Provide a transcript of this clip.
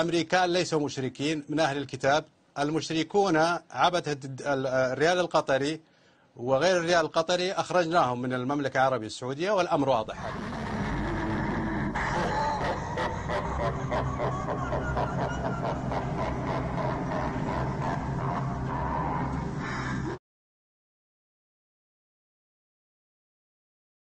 أمريكان ليسوا مشركين من أهل الكتاب المشركون عبثة الريال القطري وغير الريال القطري أخرجناهم من المملكة العربية السعودية والأمر واضح